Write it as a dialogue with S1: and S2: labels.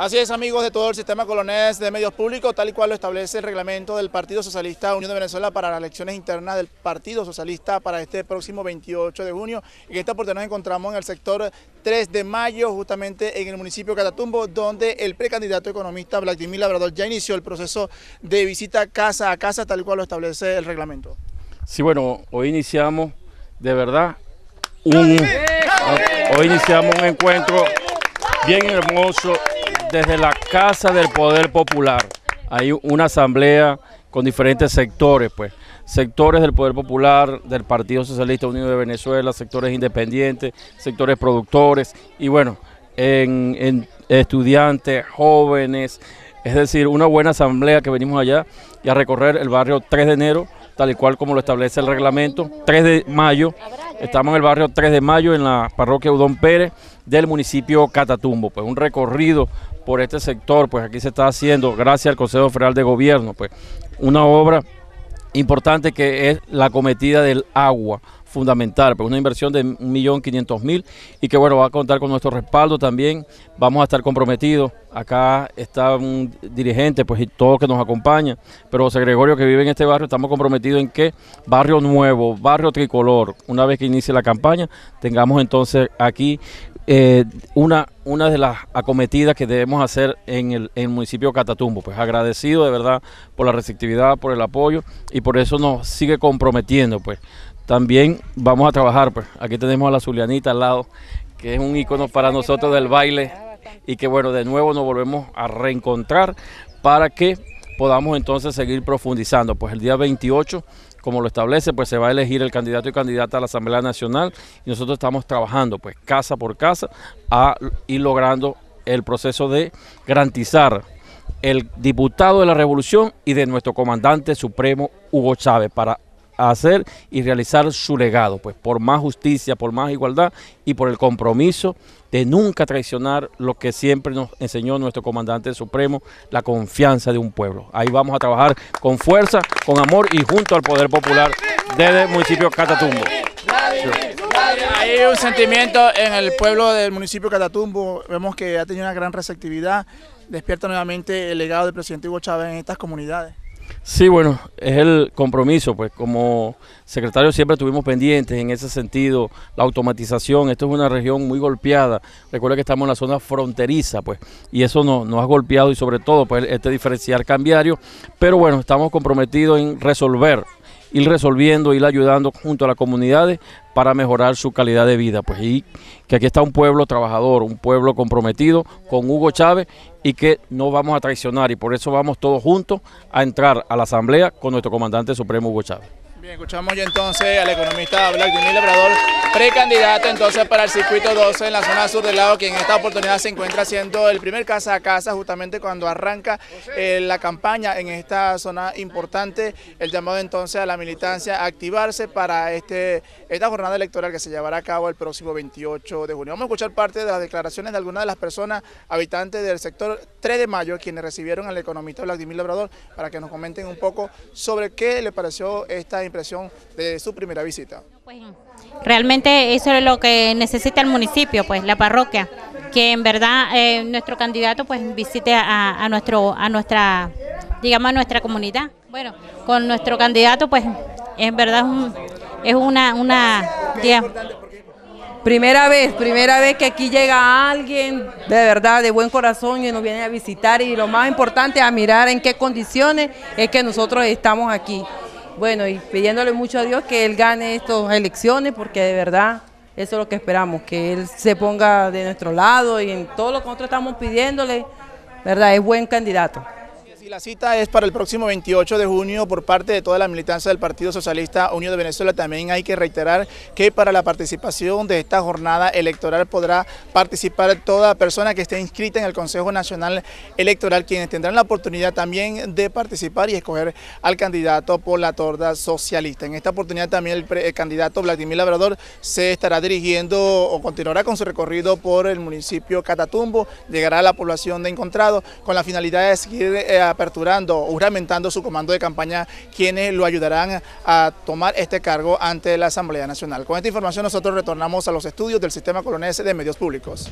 S1: Así es, amigos de todo el sistema colonés de medios públicos, tal y cual lo establece el reglamento del Partido Socialista Unión de Venezuela para las elecciones internas del Partido Socialista para este próximo 28 de junio. En esta oportunidad nos encontramos en el sector 3 de mayo, justamente en el municipio de Catatumbo, donde el precandidato economista Vladimir Labrador ya inició el proceso de visita casa a casa, tal y cual lo establece el reglamento.
S2: Sí, bueno, hoy iniciamos de verdad un... Hoy iniciamos un encuentro bien hermoso, desde la Casa del Poder Popular. Hay una asamblea con diferentes sectores, pues. Sectores del Poder Popular, del Partido Socialista Unido de Venezuela, sectores independientes, sectores productores y bueno, en, estudiantes, jóvenes, es decir, una buena asamblea que venimos allá y a recorrer el barrio 3 de enero, tal y cual como lo establece el reglamento, 3 de mayo eh, estamos en el barrio 3 de Mayo, en la parroquia Udón Pérez del municipio Catatumbo. Pues un recorrido por este sector, pues aquí se está haciendo, gracias al Consejo Federal de Gobierno, pues una obra importante que es la cometida del agua fundamental, pues una inversión de 1.500.000 y que bueno, va a contar con nuestro respaldo también, vamos a estar comprometidos, acá está un dirigente, pues y todo que nos acompaña, pero José Gregorio que vive en este barrio, estamos comprometidos en que barrio nuevo, barrio tricolor, una vez que inicie la campaña, tengamos entonces aquí eh, una, una de las acometidas que debemos hacer en el, en el, municipio Catatumbo. Pues agradecido de verdad por la receptividad, por el apoyo y por eso nos sigue comprometiendo. Pues también vamos a trabajar, pues. Aquí tenemos a la Zulianita al lado, que es un icono para nosotros del baile y que bueno, de nuevo nos volvemos a reencontrar para que podamos entonces seguir profundizando. Pues el día 28 como lo establece, pues se va a elegir el candidato y candidata a la Asamblea Nacional y nosotros estamos trabajando pues casa por casa a ir logrando el proceso de garantizar el diputado de la revolución y de nuestro comandante supremo Hugo Chávez para hacer y realizar su legado, pues por más justicia, por más igualdad y por el compromiso de nunca traicionar lo que siempre nos enseñó nuestro comandante supremo, la confianza de un pueblo. Ahí vamos a trabajar con fuerza, con amor y junto al poder popular desde el municipio Catatumbo.
S1: Hay un sentimiento en el pueblo del municipio Catatumbo, vemos que ha tenido una gran receptividad, despierta nuevamente el legado del presidente Hugo Chávez en estas comunidades.
S2: Sí, bueno, es el compromiso, pues como secretario siempre estuvimos pendientes en ese sentido, la automatización, esto es una región muy golpeada, recuerda que estamos en la zona fronteriza, pues, y eso nos, nos ha golpeado y sobre todo, pues, este diferencial cambiario, pero bueno, estamos comprometidos en resolver ir resolviendo, ir ayudando junto a las comunidades para mejorar su calidad de vida. Pues y que aquí está un pueblo trabajador, un pueblo comprometido con Hugo Chávez y que no vamos a traicionar y por eso vamos todos juntos a entrar a la asamblea con nuestro comandante supremo Hugo Chávez.
S1: Bien, escuchamos hoy entonces al economista Vladimir Labrador, precandidato entonces para el circuito 12 en la zona sur del lado, quien en esta oportunidad se encuentra haciendo el primer casa a casa justamente cuando arranca eh, la campaña en esta zona importante. El llamado entonces a la militancia a activarse para este, esta jornada electoral que se llevará a cabo el próximo 28 de junio. Vamos a escuchar parte de las declaraciones de algunas de las personas habitantes del sector 3 de mayo, quienes recibieron al economista Vladimir Labrador, para que nos comenten un poco sobre qué le pareció esta impresión de su primera visita. Pues, realmente eso es lo que necesita el municipio, pues la parroquia, que en verdad eh, nuestro candidato pues visite a, nuestro, a nuestra, digamos nuestra comunidad. Bueno, con
S2: nuestro candidato pues en verdad es, es una, una Primera vez, primera vez que aquí llega alguien de verdad, de buen corazón y nos viene a visitar y lo más importante a mirar en qué condiciones es que nosotros estamos aquí bueno, y pidiéndole mucho a Dios que él gane estas elecciones, porque de verdad eso es lo que esperamos, que él se ponga de nuestro lado y en todo lo que nosotros estamos pidiéndole, ¿verdad? Es buen candidato
S1: la cita es para el próximo 28 de junio por parte de toda la militancia del Partido Socialista Unión de Venezuela. También hay que reiterar que para la participación de esta jornada electoral podrá participar toda persona que esté inscrita en el Consejo Nacional Electoral, quienes tendrán la oportunidad también de participar y escoger al candidato por la torda socialista. En esta oportunidad también el, candidato Vladimir Labrador se estará dirigiendo o continuará con su recorrido por el municipio Catatumbo, llegará a la población de Encontrado con la finalidad de seguir eh, aperturando o juramentando su comando de campaña quienes lo ayudarán a tomar este cargo ante la Asamblea Nacional. Con esta información nosotros retornamos a los estudios del Sistema Colonés de Medios Públicos.